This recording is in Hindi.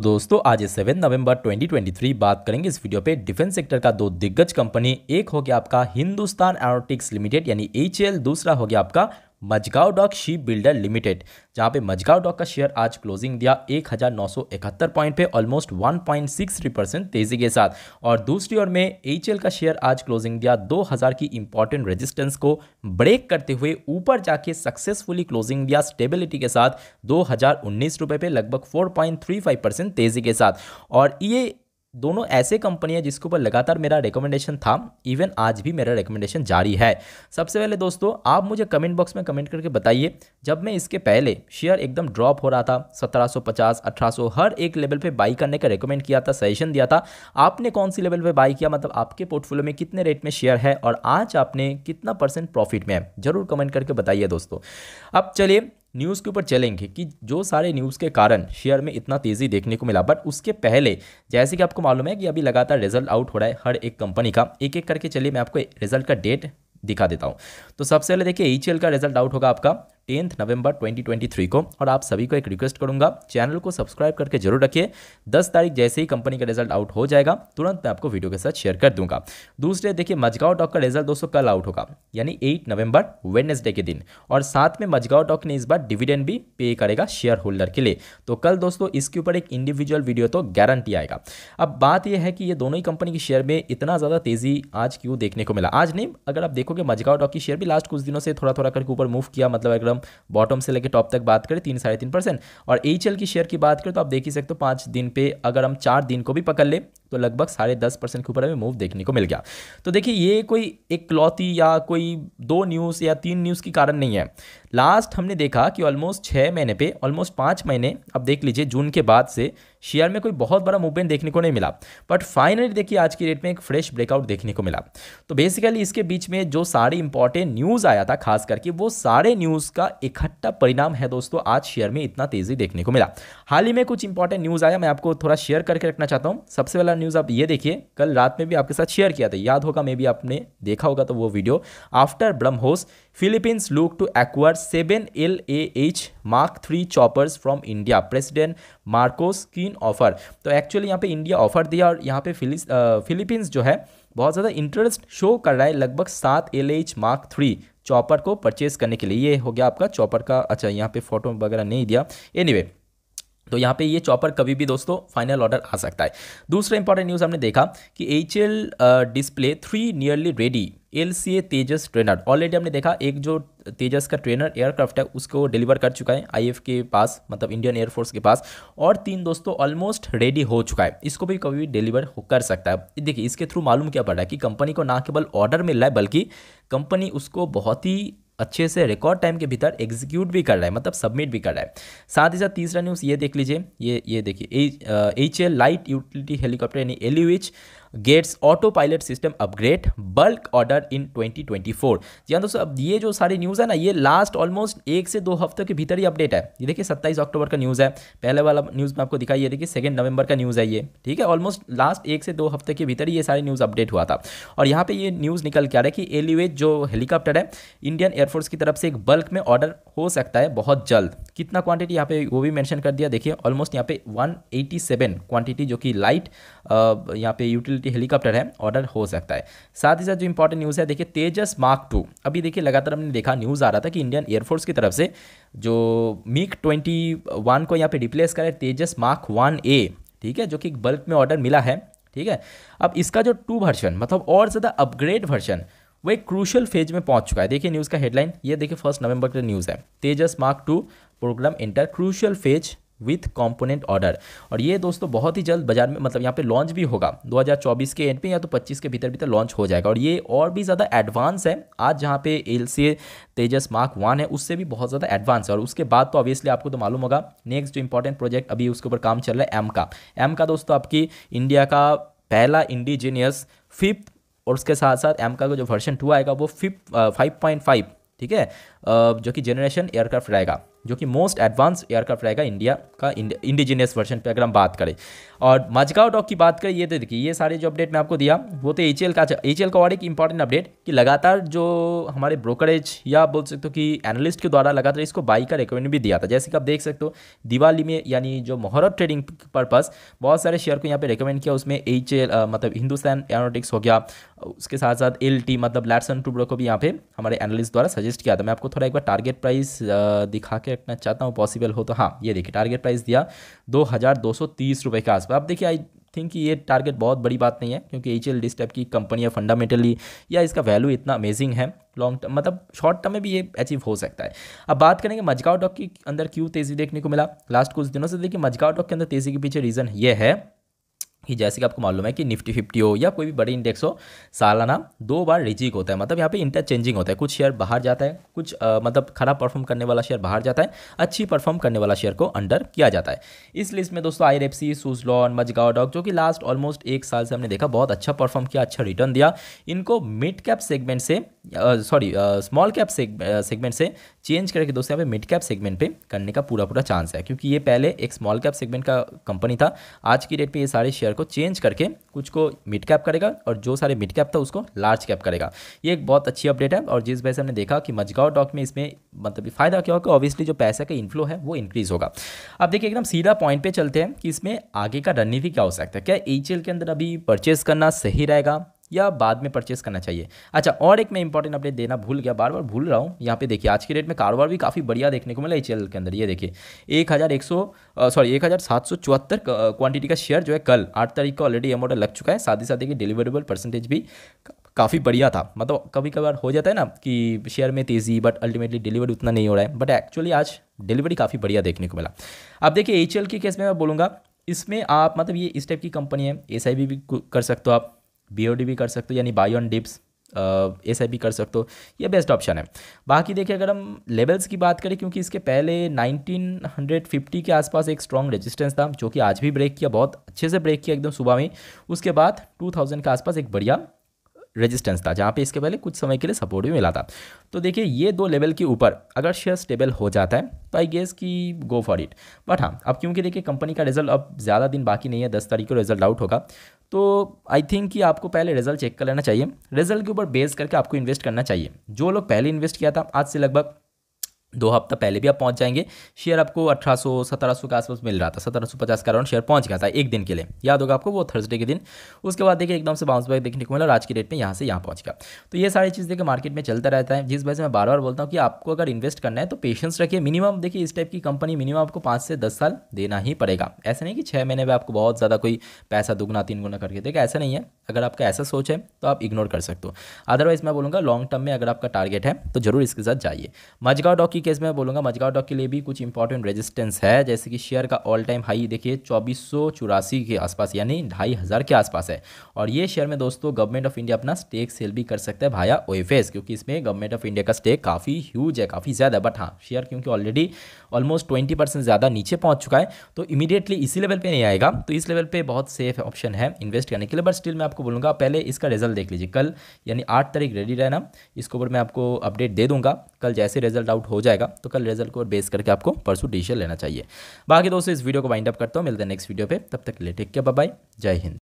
दोस्तों आज सेवन नवंबर 2023 बात करेंगे इस वीडियो पे डिफेंस सेक्टर का दो दिग्गज कंपनी एक हो गया आपका हिंदुस्तान एरोटिक्स लिमिटेड यानी एच दूसरा हो गया आपका Mazagon dock ship builder limited जहां पे मजगांव डॉक का शेयर आज क्लोजिंग दिया इकहत्तर पॉइंट पे ऑलमोस्ट 1.63 परसेंट तेजी के साथ और दूसरी ओर में एच का शेयर आज क्लोजिंग दिया 2000 की इंपॉर्टेंट रेजिस्टेंस को ब्रेक करते हुए ऊपर जाके सक्सेसफुली क्लोजिंग दिया स्टेबिलिटी के साथ दो हज़ार पे लगभग फाइव परसेंट तेजी के साथ और ये दोनों ऐसे कंपनी है जिसके ऊपर लगातार मेरा रिकमेंडेशन था इवन आज भी मेरा रिकमेंडेशन जारी है सबसे पहले दोस्तों आप मुझे कमेंट बॉक्स में कमेंट करके बताइए जब मैं इसके पहले शेयर एकदम ड्रॉप हो रहा था 1750 1800 हर एक लेवल पे बाई करने का रिकमेंड किया था सजेशन दिया था आपने कौन सी लेवल पर बाई किया मतलब आपके पोर्टफोलियो में कितने रेट में शेयर है और आज आपने कितना परसेंट प्रॉफिट में है जरूर कमेंट करके बताइए दोस्तों अब चलिए न्यूज़ के ऊपर चलेंगे कि जो सारे न्यूज़ के कारण शेयर में इतना तेज़ी देखने को मिला बट उसके पहले जैसे कि आपको मालूम है कि अभी लगातार रिजल्ट आउट हो रहा है हर एक कंपनी का एक एक करके चलिए मैं आपको रिजल्ट का डेट दिखा देता हूँ तो सबसे पहले देखिए एच का रिजल्ट आउट होगा आपका टेंथ नवंबर 2023 को और आप सभी को एक रिक्वेस्ट करूंगा चैनल को सब्सक्राइब करके जरूर रखिए 10 तारीख जैसे ही कंपनी का रिजल्ट आउट हो जाएगा तुरंत मैं आपको वीडियो के साथ शेयर कर दूंगा दूसरे देखिए मजगांव डॉक का रिजल्ट दोस्तों कल आउट होगा यानी एट नवंबर वेडनेसडे के दिन और साथ में मजगांव डॉक ने इस बार डिविडेंड भी पे करेगा शेयर होल्डर के लिए तो कल दोस्तों इसके ऊपर एक इंडिविजुअल वीडियो तो गारंटी आएगा अब बात यह है कि ये दोनों ही कंपनी के शेयर में इतना ज़्यादा तेज़ी आज क्यों देखने को मिला आज नहीं अगर आप देखोगे मजगांव डॉक की शेयर भी लास्ट कुछ दिनों से थोड़ा थोड़ा करके ऊपर मूव किया मतलब एकदम एकदम बॉटम से लेकर टॉप तक बात करें तीन साढ़े तीन परसेंट और एच की शेयर की बात करें तो आप देख ही सकते हो पाँच दिन पे अगर हम चार दिन को भी पकड़ ले तो लगभग साढ़े दस परसेंट के ऊपर हमें मूव देखने को मिल गया तो देखिए ये कोई एक क्लॉथी या कोई दो न्यूज़ या तीन न्यूज़ के कारण नहीं है लास्ट हमने देखा कि ऑलमोस्ट छः महीने पे ऑलमोस्ट पाँच महीने अब देख लीजिए जून के बाद से शेयर में कोई बहुत बड़ा मूवमेंट देखने को नहीं मिला बट फाइनली देखिए आज की डेट में एक फ्रेश ब्रेकआउट देखने को मिला तो बेसिकली इसके बीच में जो सारे इंपॉर्टेंट न्यूज़ आया था खास करके वो सारे न्यूज़ का इकट्ठा परिणाम है दोस्तों आज शेयर में इतना तेज़ी देखने को मिला हाल ही में कुछ इंपॉर्टेंट न्यूज़ आया मैं आपको थोड़ा शेयर करके रखना चाहता हूँ सबसे पहला न्यूज़ आप ये देखिए कल रात में भी आपके साथ शेयर किया था याद होगा मे भी आपने देखा होगा तो वो video after BrahMos Philippines look to acquire seven L A H mark three choppers from India president Marcos की फिलीपीन ऑफर तो एक्चुअली यहाँ पे इंडिया ऑफर दिया और यहाँ पे फिलीपींस जो है बहुत ज़्यादा इंटरेस्ट शो कर रहा है लगभग सात L H mark three chopper को परचेस करने के लिए ये हो गया आपका चॉपर का अच्छा यहाँ पे फोटो वगैरह नहीं दिया एनी anyway, तो यहाँ पे ये चॉपर कभी भी दोस्तों फाइनल ऑर्डर आ सकता है दूसरा इंपॉर्टेंट न्यूज़ हमने देखा कि H display three nearly ready L C A Tejas trainer already हमने देखा एक जो तेजस का ट्रेनर एयरक्राफ्ट है उसको डिलीवर कर चुका है आईएफ के पास मतलब इंडियन एयरफोर्स के पास और तीन दोस्तों ऑलमोस्ट रेडी हो चुका है इसको भी कभी भी डिलीवर कर सकता है देखिए इसके थ्रू मालूम क्या पड़ रहा है कि कंपनी को ना केवल ऑर्डर मिल रहा है बल्कि कंपनी उसको बहुत ही अच्छे से रिकॉर्ड टाइम के भीतर एग्जीक्यूट भी कर रहा है मतलब सबमिट भी कर रहा है साथ ही साथ तीसरा न्यूज़ ये देख लीजिए ये ये देखिए H L light utility helicopter यानी L gets autopilot system upgrade bulk order in 2024 जी हाँ दोस्तों अब ये जो सारी न्यूज़ है ना ये लास्ट ऑलमोस्ट एक से दो हफ्ते के भीतर ही अपडेट है ये देखिए सत्ताईस अक्टूबर का न्यूज़ है पहले वाला न्यूज़ में आपको दिखाई ये देखिए सेकेंड नवंबर का न्यूज़ है ये ठीक है ऑलमोस्ट लास्ट एक से दो हफ्ते के भीतर ये सारी न्यूज़ अपडेट हुआ था और यहाँ पर ये न्यूज़ निकल के आ रहा है कि एलिवेज जो हेलीकॉप्टर है इंडियन एयरफोर्स की तरफ से एक बल्क में ऑर्डर हो सकता है बहुत जल्द कितना क्वांटिटी यहाँ पे वो भी मैंशन कर दिया देखिए ऑलमोस्ट यहाँ पे वन क्वांटिटी जो कि लाइट यहाँ पे यूटिल यूटिलिटी हेलीकॉप्टर है ऑर्डर हो सकता है साथ ही साथ जो इंपॉर्टेंट न्यूज़ है देखिए तेजस मार्क टू अभी देखिए लगातार हमने देखा न्यूज़ आ रहा था कि इंडियन एयरफोर्स की तरफ से जो मीक ट्वेंटी को यहाँ पर रिप्लेस करें तेजस मार्क वन ए ठीक है जो कि बल्क में ऑर्डर मिला है ठीक है अब इसका जो टू वर्जन मतलब और ज़्यादा अपग्रेड वर्जन वो एक क्रूशल फेज में पहुंच चुका है देखिए न्यूज़ का हेडलाइन ये देखिए फर्स्ट नवंबर का न्यूज़ है Tejas mark two program enter crucial phase with component order और ये दोस्तों बहुत ही जल्द बाजार में मतलब यहाँ पे लॉन्च भी होगा 2024 के एंड पे या तो 25 के भीतर भीतर लॉन्च हो जाएगा और ये और भी ज़्यादा एडवांस है आज जहाँ पे एल तेजस मार्क वन है उससे भी बहुत ज़्यादा एडवांस है और उसके बाद तो ऑब्वियसली आपको तो मालूम होगा नेक्स्ट जो इंपॉर्टेंट प्रोजेक्ट अभी उसके ऊपर काम चल रहा है एम का एम का दोस्तों आपकी इंडिया का पहला इंडिजीनियस फिफ्थ और उसके साथ साथ एम का जो वर्षन टू आएगा वो फिफ्थ फाइव पॉइंट फाइव ठीक है जो कि जनरेशन एयरक्राफ्ट रहेगा जो कि मोस्ट एडवांस एयरक्राफ्ट रहेगा इंडिया का इंडिजिनियस वर्जन पे अगर हम बात करें और मजगाओ डॉक की बात करें ये तो देखिए ये सारे जो अपडेट मैं आपको दिया वो तो एच का एच अच्छा, का और एक इंपॉर्टेंट अपडेट कि लगातार जो हमारे ब्रोकरेज या बोल सकते हो कि एनालिस्ट के द्वारा लगातार इसको बाई का रिकमेंड भी दिया था जैसे कि आप देख सकते हो दिवाली में यानी जो मोहरत ट्रेडिंग पर्पज़ बहुत सारे शेयर को यहाँ पर रिकमेंड किया उसमें एच मतलब हिंदुस्तान एरोनोटिक्स हो गया उसके साथ साथ एल मतलब लैटसन टूब्रो को भी यहाँ पे हमारे एनालिस्ट द्वारा सजेस्ट किया था मैं आपको थोड़ा एक बार टारगेट प्राइस दिखा के खरीदना चाहता हूँ पॉसिबल हो तो हाँ ये देखिए टारगेट प्राइस दिया दो हज़ार दो सौ तीस रुपये के आसपास आप देखिए आई थिंक ये टारगेट बहुत बड़ी बात नहीं है क्योंकि एच एल टाइप की कंपनी है फंडामेंटली या इसका वैल्यू इतना अमेजिंग है लॉन्ग टर्म मतलब शॉर्ट टर्म में भी ये अचीव हो सकता है अब बात करेंगे मजगाव डॉक के अंदर क्यों तेज़ी देखने को मिला लास्ट कुछ दिनों से देखिए मजगाव डॉक के अंदर तेज़ी के पीछे रीज़न ये है कि जैसे कि आपको मालूम है कि निफ्टी फिफ्टी हो या कोई भी बड़ी इंडेक्स हो सालाना दो बार रिजिक होता है मतलब यहाँ पे इंटरचेंजिंग होता है कुछ शेयर बाहर जाता है कुछ आ, मतलब खराब परफॉर्म करने वाला शेयर बाहर जाता है अच्छी परफॉर्म करने वाला शेयर को अंडर किया जाता है इस लिस्ट में दोस्तों आई रेपसी सुजलॉन मजगाव डॉग जो कि लास्ट ऑलमोस्ट एक साल से हमने देखा बहुत अच्छा परफॉर्म किया अच्छा रिटर्न दिया इनको मिड कैप सेगमेंट से सॉरी स्मॉल कैप सेगमेंट से चेंज करके दोस्तों यहाँ पे मिड कैप सेगमेंट पे करने का पूरा पूरा चांस है क्योंकि ये पहले एक स्मॉल कैप सेगमेंट का कंपनी था आज की डेट पे ये सारे शेयर को चेंज करके कुछ को मिड कैप करेगा और जो सारे मिड कैप था उसको लार्ज कैप करेगा ये एक बहुत अच्छी अपडेट है और जिस वजह से हमने देखा कि मजगांव डॉक में इसमें मतलब फ़ायदा क्या होगा ऑब्वियसली जो पैसे का इन्फ्लो है वो इंक्रीज़ होगा अब देखिए एकदम सीधा पॉइंट पर चलते हैं कि इसमें आगे का रणनीति क्या हो सकता है क्या एच के अंदर अभी परचेज करना सही रहेगा या बाद में परचेस करना चाहिए अच्छा और एक मैं इंपॉर्टेंट अपडेट देना भूल गया बार बार भूल रहा हूँ यहाँ पे देखिए आज के डेट में कारोबार भी काफ़ी बढ़िया देखने को मिला एच के अंदर ये देखिए एक हज़ार एक सौ सॉरी एक हज़ार सात सौ चौहत्तर क्वान्टिटी का शेयर जो है कल आठ तारीख को ऑलरेडी अमाउंट लग चुका है साथ ही साथ देखिए डिलीवरेबल परसेंटेज भी काफ़ी बढ़िया था मतलब कभी कभार हो जाता है ना कि शेयर में तेज़ी बट अल्टीमेटली डिलीवरी उतना नहीं हो रहा है बट एक्चुअली आज डिलीवरी काफ़ी बढ़िया देखने को मिला अब देखिए एच के केस में मैं बोलूँगा इसमें आप मतलब ये इस टाइप की कंपनी है एस भी कर सकते हो आप बी भी कर सकते हो यानी buy on dips S I कर सकते हो ये बेस्ट ऑप्शन है बाकी देखिए अगर हम लेवल्स की बात करें क्योंकि इसके पहले 1950 के आसपास एक स्ट्रॉन्ग रेजिस्टेंस था जो कि आज भी ब्रेक किया बहुत अच्छे से ब्रेक किया एकदम सुबह में उसके बाद 2000 के आसपास एक बढ़िया रेजिस्टेंस था जहाँ पे इसके पहले कुछ समय के लिए सपोर्ट भी मिला था तो देखिए ये दो लेवल के ऊपर अगर शेयर स्टेबल हो जाता है तो आई गेस कि गो फॉर इट बट हाँ अब क्योंकि देखिए कंपनी का रिजल्ट अब ज़्यादा दिन बाकी नहीं है दस तारीख को रिजल्ट आउट होगा तो आई थिंक कि आपको पहले रिजल्ट चेक कर लेना चाहिए रिजल्ट के ऊपर बेस करके आपको इन्वेस्ट करना चाहिए जो लोग पहले इन्वेस्ट किया था आज से लगभग दो हफ्ता पहले भी आप पहुंच जाएंगे शेयर आपको 1800 1700 के आसपास मिल रहा था 1750 का कारण शेयर पहुंच गया था एक दिन के लिए याद होगा आपको वो थर्सडे के दिन उसके बाद देखिए एकदम से बाउंस बैक देखने को मिला और आज की डेट में यहाँ से यहाँ पहुँच गया तो ये सारी चीज़ देखिए मार्केट में चलता रहता है जिस वजह से मैं बार बार बोलता हूँ कि आपको अगर इन्वेस्ट करना है तो पेशेंस रखिए मिनिमम देखिए इस टाइप की कंपनी मिनिमम आपको पाँच से दस साल देना ही पड़ेगा ऐसा नहीं कि छः महीने में आपको बहुत ज़्यादा कोई पैसा दुगना तीन गुना करके देखा ऐसा नहीं है अगर आपका ऐसा सोच है तो आप इग्नोर कर सकते हो अदरवाइज़ मैं बोलूँगा लॉन्ग टर्म में अगर आपका टारगेट है तो जरूर इसके साथ जाइए मजगा डॉक की केस में बोलूँगा मजगाव डॉक के लिए भी कुछ इंपॉर्टेंट रेजिस्टेंस है जैसे कि शेयर का ऑल टाइम हाई देखिए चौबीस के आसपास यानी ढाई हज़ार के आसपास है और ये शेयर में दोस्तों गवर्नमेंट ऑफ इंडिया अपना स्टेक सेल भी कर सकता है भाया ओएफएस क्योंकि इसमें गवर्नमेंट ऑफ इंडिया का स्टेक काफ़ी ह्यूज है काफ़ी ज़्यादा बट हाँ शेयर क्योंकि ऑलरेडी ऑलमोस्ट ट्वेंटी परसेंट ज़्यादा नीचे पहुँच चुका है तो इमीडिएटली इसी लेवल पर नहीं आएगा तो इस लेवल पर बहुत सेफ ऑप्शन है इन्वेस्ट करने के लिए बट स्टिल मैं आपको बोलूँगा पहले इसका रिजल्ट देख लीजिए कल यानी आठ तारीख रेडी रहना इसके ऊपर मैं आपको अपडेट दे दूँगा कल जैसे रिजल्ट आउट हो जाए जाएगा तो कल रिजल्ट को बेस करके आपको परसों डिसीजन लेना चाहिए बाकी दोस्तों इस वीडियो को वाइंड अप करता हूँ मिलते हैं नेक्स्ट वीडियो पर तब तक ले टेक के बाय जय हिंद